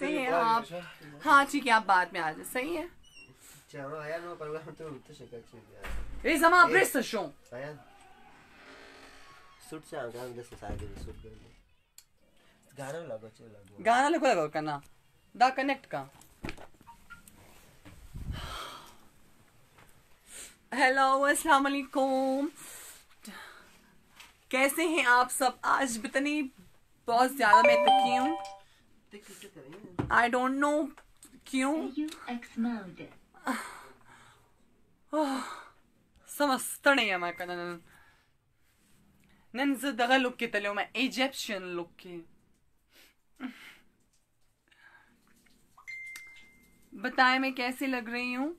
सही है हाँ हाँ ठीक है आप बाद में आ जाए सही है चलो आया नो पर हम तो उठते से ए आया से आ गया सारे गाना चलो गाना करना कनेक्ट का हेलो अस्सलाम वालेकुम कैसे हैं आप सब आज बतनी बहुत ज़्यादा मैं तकी हूँ आई don't know क्यों समझता नहीं है मैं कहना नन नन दगा लुक के तले हो मैं एजेप्शियन लुक के बताएं मैं कैसी लग रही हूँ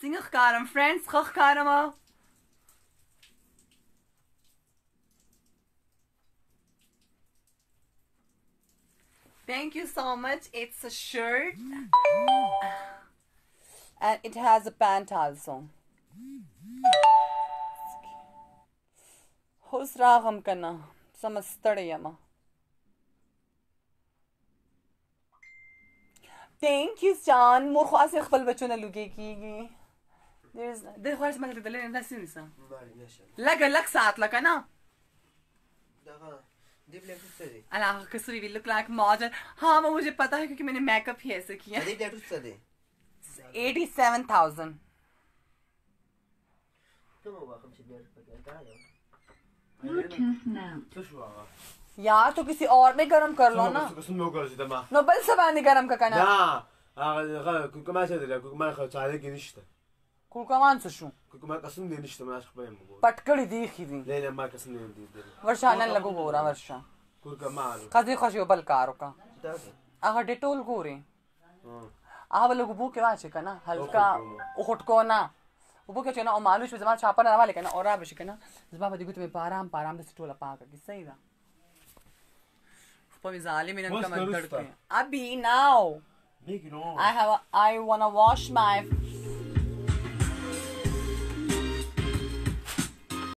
सिंह कारम फ्रेंड्स खख कारम आ Thank you so much. It's a shirt. and it has a pant also. Who's Raham Kana? Some Stadiyama. Thank you, John. مور خو اسې خپل بچونه لوګي کیږي د خو اسې مګر دلې نه سینسا لګ لګ ساعت لکه نه دغه Allah कसुरी विल लुक लाइक मॉडल हाँ वो मुझे पता है क्योंकि मैंने मेकअप ही ऐसे किया एटी सेवन थाउजेंड यार तो किसी और में गर्म कर लो ना Nobel sabahını गर्म का करना. Ya, ağzı, kukuma şey dedi, kukuma çare geniş işte. کولکمان څه شو کومه قسم دی نشته ما شخ پېم وګور پټ کړی دی خې دی نه نه ما قسم دی دی ورشه نن لګو ګورا ورشه کولکمان قضې خوشي بل کار وکا هغه ډټول ګوري هغه لګو بو کې واچ کنه هلکا او هټکو نه وبو کې چې نه او مالو شو زما چاپن راواله کنه اورا بش کنه زما په دې ګوتې په آرام په آرام د سټوله پاک کې صحیح ده په ظالم نن کوم درد کوي ابي ناو I have I wanna wash my